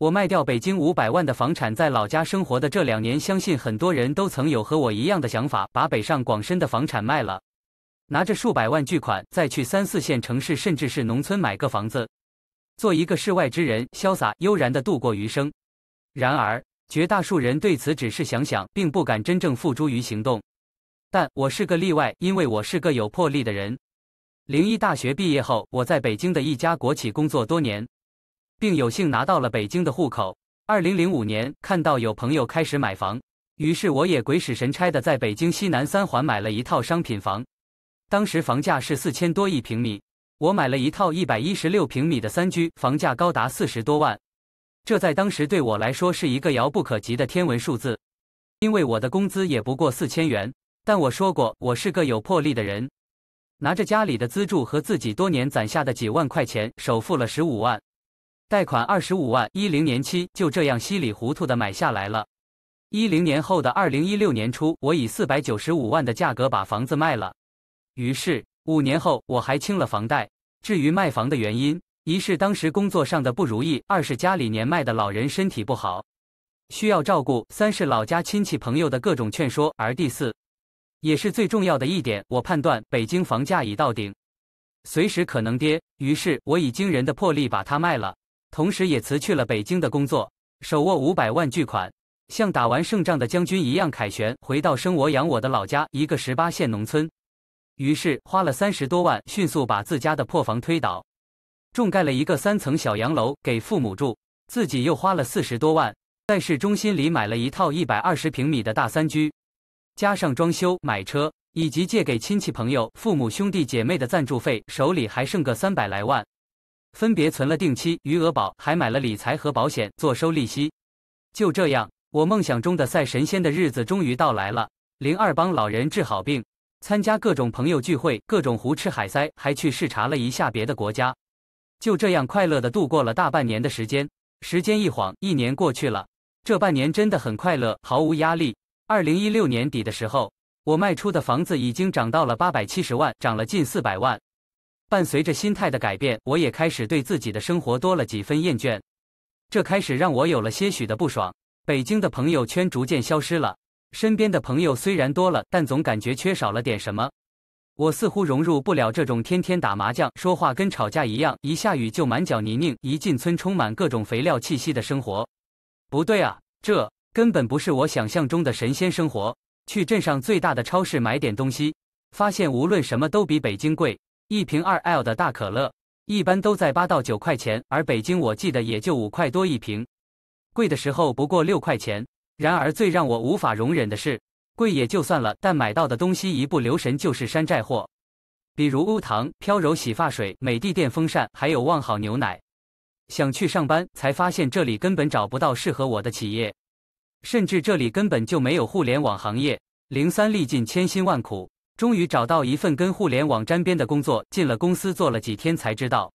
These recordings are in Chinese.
我卖掉北京五百万的房产，在老家生活的这两年，相信很多人都曾有和我一样的想法，把北上广深的房产卖了，拿着数百万巨款，再去三四线城市甚至是农村买个房子，做一个世外之人，潇洒悠然的度过余生。然而，绝大多数人对此只是想想，并不敢真正付诸于行动。但我是个例外，因为我是个有魄力的人。零一大学毕业后，我在北京的一家国企工作多年。并有幸拿到了北京的户口。二零零五年，看到有朋友开始买房，于是我也鬼使神差的在北京西南三环买了一套商品房。当时房价是四千多一平米，我买了一套一百一十六平米的三居，房价高达四十多万。这在当时对我来说是一个遥不可及的天文数字，因为我的工资也不过四千元。但我说过，我是个有魄力的人，拿着家里的资助和自己多年攒下的几万块钱，首付了十五万。贷款二十五万，一零年期，就这样稀里糊涂的买下来了。一零年后的二零一六年初，我以四百九十五万的价格把房子卖了。于是五年后，我还清了房贷。至于卖房的原因，一是当时工作上的不如意，二是家里年迈的老人身体不好，需要照顾；三是老家亲戚朋友的各种劝说；而第四，也是最重要的一点，我判断北京房价已到顶，随时可能跌，于是我以惊人的魄力把它卖了。同时，也辞去了北京的工作，手握五百万巨款，像打完胜仗的将军一样凯旋，回到生我养我的老家一个十八线农村。于是，花了三十多万，迅速把自家的破房推倒，重盖了一个三层小洋楼给父母住。自己又花了四十多万，在市中心里买了一套一百二十平米的大三居，加上装修、买车以及借给亲戚朋友、父母、兄弟姐妹的赞助费，手里还剩个三百来万。分别存了定期、余额宝，还买了理财和保险，做收利息。就这样，我梦想中的赛神仙的日子终于到来了。零二帮老人治好病，参加各种朋友聚会，各种胡吃海塞，还去视察了一下别的国家。就这样，快乐的度过了大半年的时间。时间一晃，一年过去了。这半年真的很快乐，毫无压力。二零一六年底的时候，我卖出的房子已经涨到了八百七十万，涨了近四百万。伴随着心态的改变，我也开始对自己的生活多了几分厌倦，这开始让我有了些许的不爽。北京的朋友圈逐渐消失了，身边的朋友虽然多了，但总感觉缺少了点什么。我似乎融入不了这种天天打麻将、说话跟吵架一样，一下雨就满脚泥泞，一进村充满各种肥料气息的生活。不对啊，这根本不是我想象中的神仙生活。去镇上最大的超市买点东西，发现无论什么都比北京贵。一瓶二 L 的大可乐，一般都在八到九块钱，而北京我记得也就五块多一瓶，贵的时候不过六块钱。然而最让我无法容忍的是，贵也就算了，但买到的东西一不留神就是山寨货，比如乌糖飘柔洗发水、美的电风扇，还有旺好牛奶。想去上班，才发现这里根本找不到适合我的企业，甚至这里根本就没有互联网行业。零三历尽千辛万苦。终于找到一份跟互联网沾边的工作，进了公司做了几天才知道，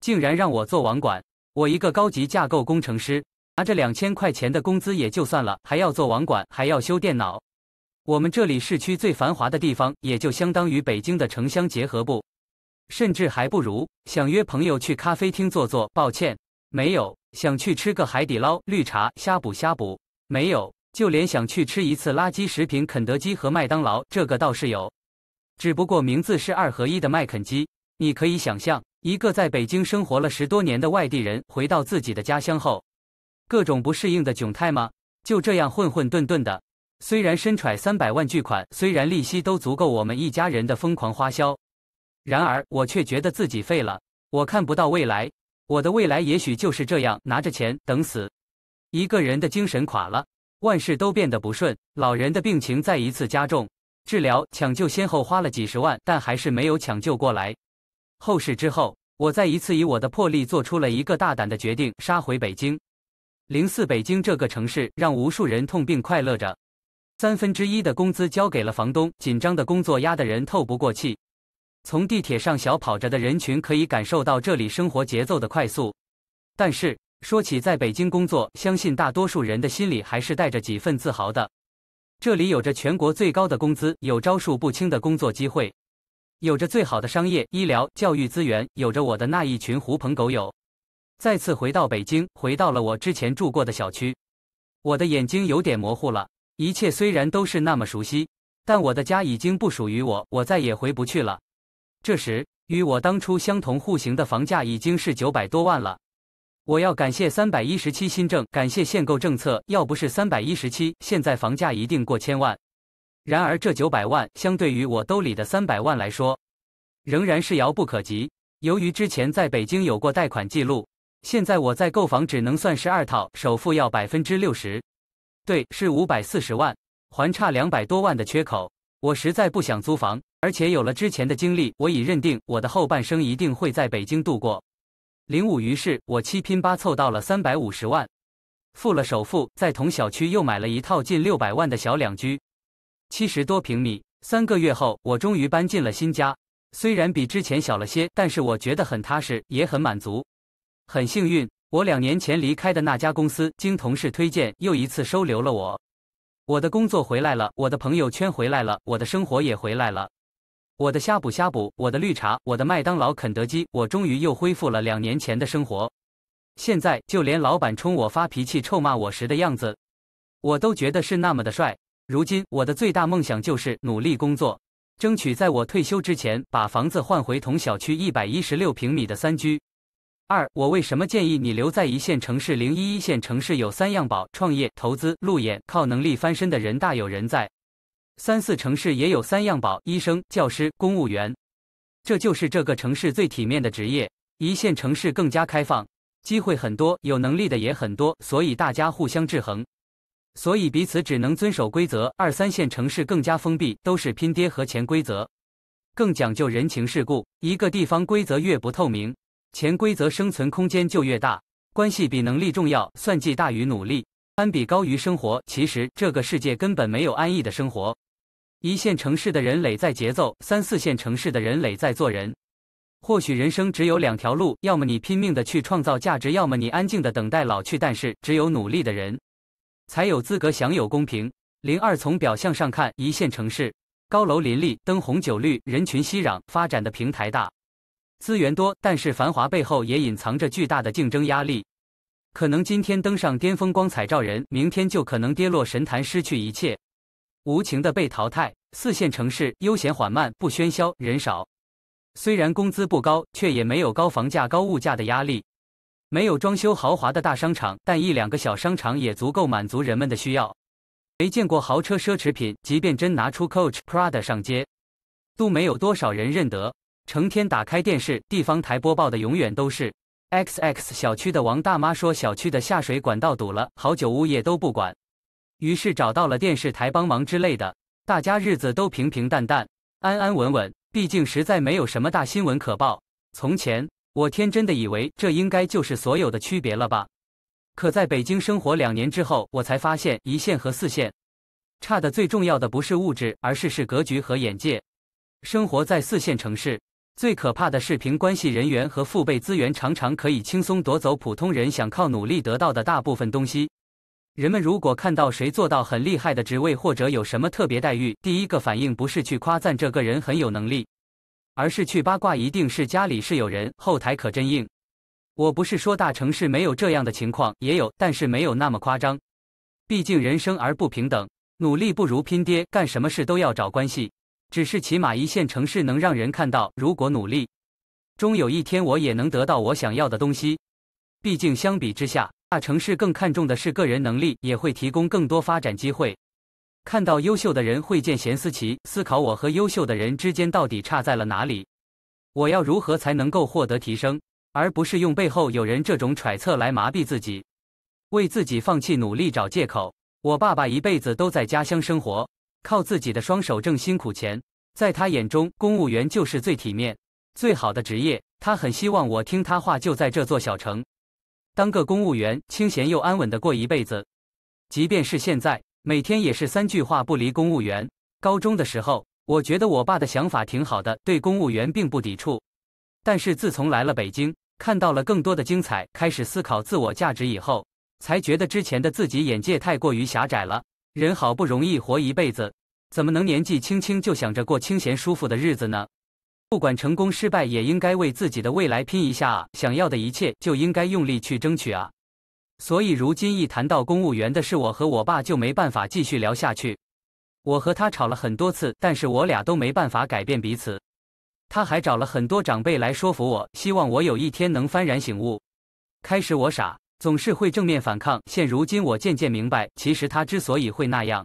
竟然让我做网管。我一个高级架构工程师，拿着两千块钱的工资也就算了，还要做网管，还要修电脑。我们这里市区最繁华的地方，也就相当于北京的城乡结合部，甚至还不如。想约朋友去咖啡厅坐坐，抱歉，没有。想去吃个海底捞、绿茶、虾补虾补，没有。就连想去吃一次垃圾食品，肯德基和麦当劳，这个倒是有，只不过名字是二合一的麦肯基。你可以想象，一个在北京生活了十多年的外地人回到自己的家乡后，各种不适应的窘态吗？就这样混混沌沌的。虽然身揣三百万巨款，虽然利息都足够我们一家人的疯狂花销，然而我却觉得自己废了。我看不到未来，我的未来也许就是这样，拿着钱等死。一个人的精神垮了。万事都变得不顺，老人的病情再一次加重，治疗抢救先后花了几十万，但还是没有抢救过来。后事之后，我再一次以我的魄力做出了一个大胆的决定，杀回北京。零四北京这个城市让无数人痛并快乐着。三分之一的工资交给了房东，紧张的工作压得人透不过气。从地铁上小跑着的人群可以感受到这里生活节奏的快速，但是。说起在北京工作，相信大多数人的心里还是带着几分自豪的。这里有着全国最高的工资，有招数不清的工作机会，有着最好的商业、医疗、教育资源，有着我的那一群狐朋狗友。再次回到北京，回到了我之前住过的小区，我的眼睛有点模糊了。一切虽然都是那么熟悉，但我的家已经不属于我，我再也回不去了。这时，与我当初相同户型的房价已经是九百多万了。我要感谢三百一十七新政，感谢限购政策，要不是三百一十七，现在房价一定过千万。然而，这九百万相对于我兜里的三百万来说，仍然是遥不可及。由于之前在北京有过贷款记录，现在我在购房只能算是二套，首付要百分之六十。对，是五百四十万，还差两百多万的缺口。我实在不想租房，而且有了之前的经历，我已认定我的后半生一定会在北京度过。零五于是，我七拼八凑到了三百五十万，付了首付，在同小区又买了一套近六百万的小两居，七十多平米。三个月后，我终于搬进了新家，虽然比之前小了些，但是我觉得很踏实，也很满足。很幸运，我两年前离开的那家公司，经同事推荐，又一次收留了我。我的工作回来了，我的朋友圈回来了，我的生活也回来了。我的虾补虾补，我的绿茶，我的麦当劳肯德基，我终于又恢复了两年前的生活。现在就连老板冲我发脾气、臭骂我时的样子，我都觉得是那么的帅。如今我的最大梦想就是努力工作，争取在我退休之前把房子换回同小区一百一十六平米的三居二。我为什么建议你留在一线城市？零一一线城市有三样宝：创业、投资、路演。靠能力翻身的人大有人在。三四城市也有三样宝：医生、教师、公务员，这就是这个城市最体面的职业。一线城市更加开放，机会很多，有能力的也很多，所以大家互相制衡，所以彼此只能遵守规则。二三线城市更加封闭，都是拼爹和潜规则，更讲究人情世故。一个地方规则越不透明，潜规则生存空间就越大，关系比能力重要，算计大于努力，攀比高于生活。其实这个世界根本没有安逸的生活。一线城市的人累在节奏，三四线城市的人累在做人。或许人生只有两条路，要么你拼命的去创造价值，要么你安静的等待老去。但是只有努力的人，才有资格享有公平。零二从表象上看，一线城市高楼林立，灯红酒绿，人群熙攘，发展的平台大，资源多。但是繁华背后也隐藏着巨大的竞争压力。可能今天登上巅峰光彩照人，明天就可能跌落神坛失去一切。无情的被淘汰。四线城市悠闲缓慢，不喧嚣，人少。虽然工资不高，却也没有高房价、高物价的压力。没有装修豪华的大商场，但一两个小商场也足够满足人们的需要。没见过豪车奢侈品，即便真拿出 Coach、Prada 上街，都没有多少人认得。成天打开电视，地方台播报的永远都是 “XX 小区的王大妈说小区的下水管道堵了，好久物业都不管。”于是找到了电视台帮忙之类的，大家日子都平平淡淡、安安稳稳。毕竟实在没有什么大新闻可报。从前我天真的以为这应该就是所有的区别了吧？可在北京生活两年之后，我才发现一线和四线差的最重要的不是物质，而是是格局和眼界。生活在四线城市，最可怕的是凭关系、人员和父辈资源，常常可以轻松夺走普通人想靠努力得到的大部分东西。人们如果看到谁做到很厉害的职位或者有什么特别待遇，第一个反应不是去夸赞这个人很有能力，而是去八卦，一定是家里是有人，后台可真硬。我不是说大城市没有这样的情况，也有，但是没有那么夸张。毕竟人生而不平等，努力不如拼爹，干什么事都要找关系。只是起码一线城市能让人看到，如果努力，终有一天我也能得到我想要的东西。毕竟相比之下。大城市更看重的是个人能力，也会提供更多发展机会。看到优秀的人，会见贤思齐，思考我和优秀的人之间到底差在了哪里，我要如何才能够获得提升，而不是用背后有人这种揣测来麻痹自己，为自己放弃努力找借口。我爸爸一辈子都在家乡生活，靠自己的双手挣辛苦钱，在他眼中，公务员就是最体面、最好的职业。他很希望我听他话，就在这座小城。当个公务员，清闲又安稳的过一辈子。即便是现在，每天也是三句话不离公务员。高中的时候，我觉得我爸的想法挺好的，对公务员并不抵触。但是自从来了北京，看到了更多的精彩，开始思考自我价值以后，才觉得之前的自己眼界太过于狭窄了。人好不容易活一辈子，怎么能年纪轻轻就想着过清闲舒服的日子呢？不管成功失败，也应该为自己的未来拼一下啊！想要的一切就应该用力去争取啊！所以如今一谈到公务员的事，我和我爸就没办法继续聊下去。我和他吵了很多次，但是我俩都没办法改变彼此。他还找了很多长辈来说服我，希望我有一天能幡然醒悟。开始我傻，总是会正面反抗。现如今我渐渐明白，其实他之所以会那样。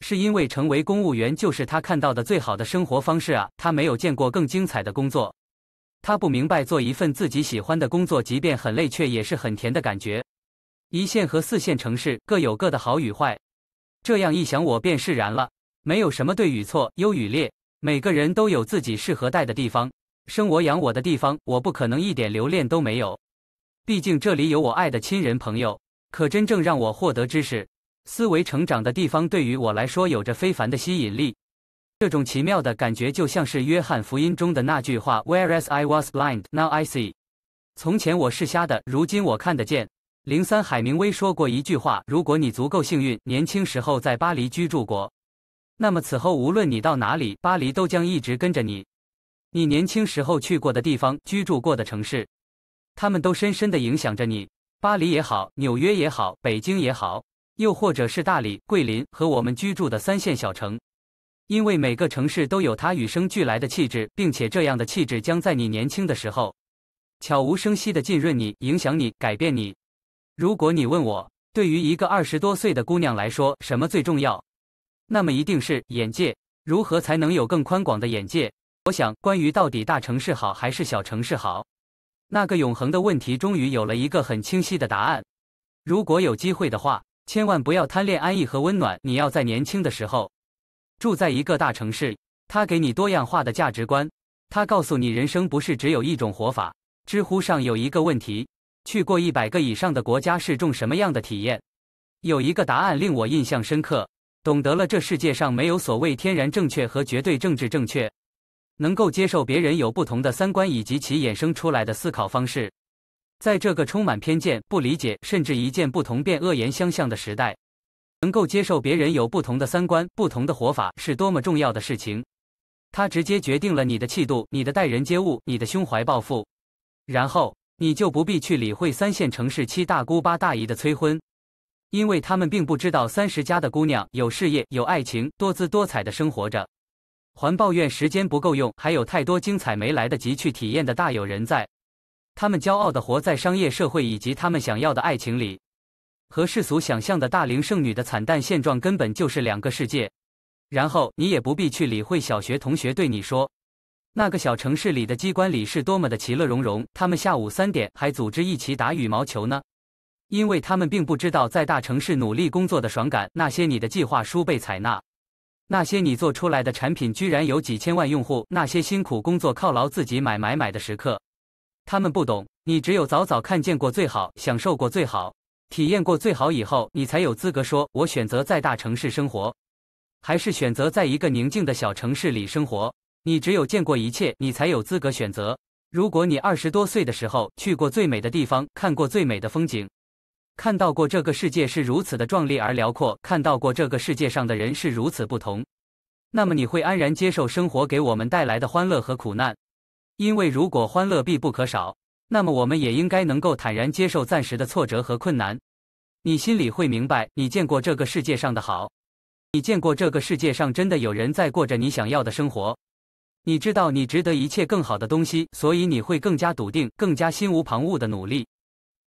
是因为成为公务员就是他看到的最好的生活方式啊！他没有见过更精彩的工作，他不明白做一份自己喜欢的工作，即便很累，却也是很甜的感觉。一线和四线城市各有各的好与坏，这样一想，我便释然了。没有什么对与错、优与劣，每个人都有自己适合待的地方，生我养我的地方，我不可能一点留恋都没有。毕竟这里有我爱的亲人朋友，可真正让我获得知识。思维成长的地方对于我来说有着非凡的吸引力，这种奇妙的感觉就像是《约翰福音》中的那句话：“Whereas I was blind, now I see。”从前我是瞎的，如今我看得见。零三，海明威说过一句话：“如果你足够幸运，年轻时候在巴黎居住过，那么此后无论你到哪里，巴黎都将一直跟着你。你年轻时候去过的地方，居住过的城市，他们都深深的影响着你。巴黎也好，纽约也好，北京也好。”又或者，是大理、桂林和我们居住的三线小城，因为每个城市都有它与生俱来的气质，并且这样的气质将在你年轻的时候悄无声息地浸润你、影响你、改变你。如果你问我，对于一个二十多岁的姑娘来说，什么最重要，那么一定是眼界。如何才能有更宽广的眼界？我想，关于到底大城市好还是小城市好，那个永恒的问题，终于有了一个很清晰的答案。如果有机会的话。千万不要贪恋安逸和温暖。你要在年轻的时候住在一个大城市，它给你多样化的价值观，它告诉你人生不是只有一种活法。知乎上有一个问题：去过一百个以上的国家是种什么样的体验？有一个答案令我印象深刻，懂得了这世界上没有所谓天然正确和绝对政治正确，能够接受别人有不同的三观以及其衍生出来的思考方式。在这个充满偏见、不理解，甚至一见不同便恶言相向的时代，能够接受别人有不同的三观、不同的活法，是多么重要的事情。它直接决定了你的气度、你的待人接物、你的胸怀抱负。然后你就不必去理会三线城市七大姑八大姨的催婚，因为他们并不知道三十加的姑娘有事业、有爱情，多姿多彩的生活着，还抱怨时间不够用，还有太多精彩没来得及去体验的，大有人在。他们骄傲地活在商业社会以及他们想要的爱情里，和世俗想象的大龄剩女的惨淡现状根本就是两个世界。然后你也不必去理会小学同学对你说，那个小城市里的机关里是多么的其乐融融，他们下午三点还组织一起打羽毛球呢，因为他们并不知道在大城市努力工作的爽感，那些你的计划书被采纳，那些你做出来的产品居然有几千万用户，那些辛苦工作犒劳自己买买买的时刻。他们不懂，你只有早早看见过最好，享受过最好，体验过最好以后，你才有资格说“我选择在大城市生活，还是选择在一个宁静的小城市里生活”。你只有见过一切，你才有资格选择。如果你二十多岁的时候去过最美的地方，看过最美的风景，看到过这个世界是如此的壮丽而辽阔，看到过这个世界上的人是如此不同，那么你会安然接受生活给我们带来的欢乐和苦难。因为如果欢乐必不可少，那么我们也应该能够坦然接受暂时的挫折和困难。你心里会明白，你见过这个世界上的好，你见过这个世界上真的有人在过着你想要的生活，你知道你值得一切更好的东西，所以你会更加笃定，更加心无旁骛的努力。